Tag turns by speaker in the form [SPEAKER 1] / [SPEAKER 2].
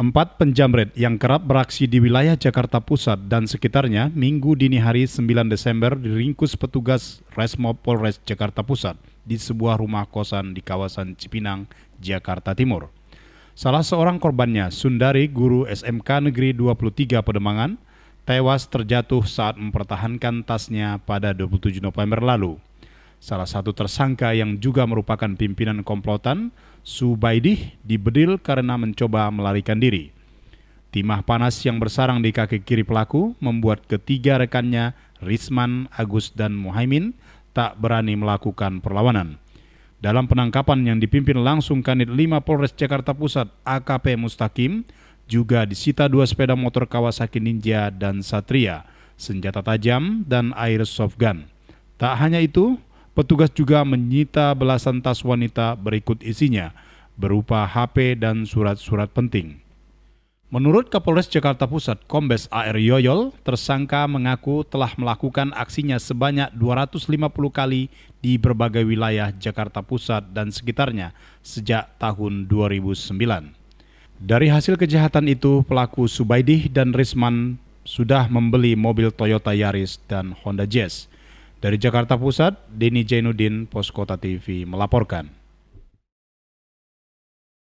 [SPEAKER 1] Empat penjamret yang kerap beraksi di wilayah Jakarta Pusat dan sekitarnya minggu dini hari 9 Desember diringkus petugas Resmob Polres Jakarta Pusat di sebuah rumah kosan di kawasan Cipinang, Jakarta Timur. Salah seorang korbannya, Sundari, guru SMK Negeri 23 Pedemangan, tewas terjatuh saat mempertahankan tasnya pada 27 November lalu. Salah satu tersangka yang juga merupakan pimpinan komplotan, Subaidih, dibedil karena mencoba melarikan diri. Timah panas yang bersarang di kaki kiri pelaku membuat ketiga rekannya, Risman, Agus, dan Muhaimin, tak berani melakukan perlawanan. Dalam penangkapan yang dipimpin langsung Kanit 5 Polres Jakarta Pusat AKP Mustakim, juga disita dua sepeda motor Kawasaki Ninja dan Satria, senjata tajam, dan air gun. Tak hanya itu, Petugas juga menyita belasan tas wanita berikut isinya, berupa HP dan surat-surat penting. Menurut Kapolres Jakarta Pusat, Kombes AR Yoyol, tersangka mengaku telah melakukan aksinya sebanyak 250 kali di berbagai wilayah Jakarta Pusat dan sekitarnya sejak tahun 2009. Dari hasil kejahatan itu, pelaku Subaidih dan Risman sudah membeli mobil Toyota Yaris dan Honda Jazz. Dari Jakarta Pusat, Denny Jainuddin, Poskota TV melaporkan.